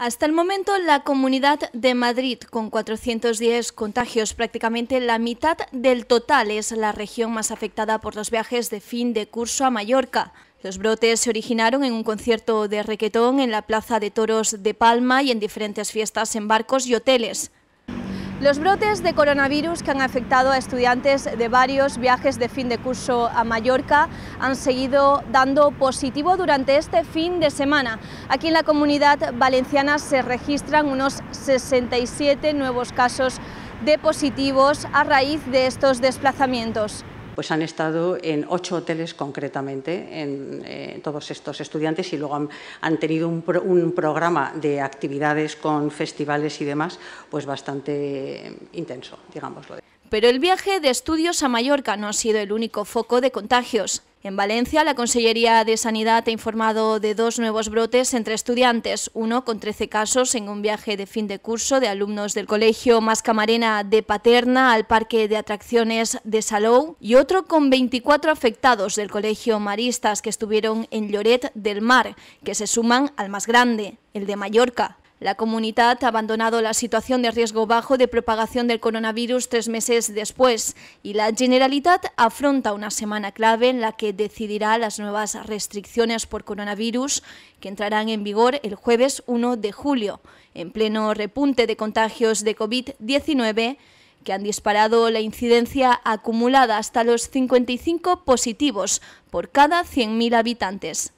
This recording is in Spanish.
Hasta el momento, la Comunidad de Madrid, con 410 contagios, prácticamente la mitad del total, es la región más afectada por los viajes de fin de curso a Mallorca. Los brotes se originaron en un concierto de requetón en la Plaza de Toros de Palma y en diferentes fiestas en barcos y hoteles. Los brotes de coronavirus que han afectado a estudiantes de varios viajes de fin de curso a Mallorca han seguido dando positivo durante este fin de semana. Aquí en la comunidad valenciana se registran unos 67 nuevos casos de positivos a raíz de estos desplazamientos pues han estado en ocho hoteles concretamente, en eh, todos estos estudiantes, y luego han, tenido un, un, programa de actividades con festivales y demás, pues bastante intenso, digámoslo. Pero el viaje de estudios a Mallorca no ha sido el único foco de contagios. En Valencia, la Consellería de Sanidad ha informado de dos nuevos brotes entre estudiantes, uno con 13 casos en un viaje de fin de curso de alumnos del Colegio Mascamarena de Paterna al Parque de Atracciones de Salou y otro con 24 afectados del Colegio Maristas que estuvieron en Lloret del Mar, que se suman al más grande, el de Mallorca, la comunidad ha abandonado la situación de riesgo bajo de propagación del coronavirus tres meses después y la Generalitat afronta una semana clave en la que decidirá las nuevas restricciones por coronavirus que entrarán en vigor el jueves 1 de julio, en pleno repunte de contagios de COVID-19 que han disparado la incidencia acumulada hasta los 55 positivos por cada 100.000 habitantes.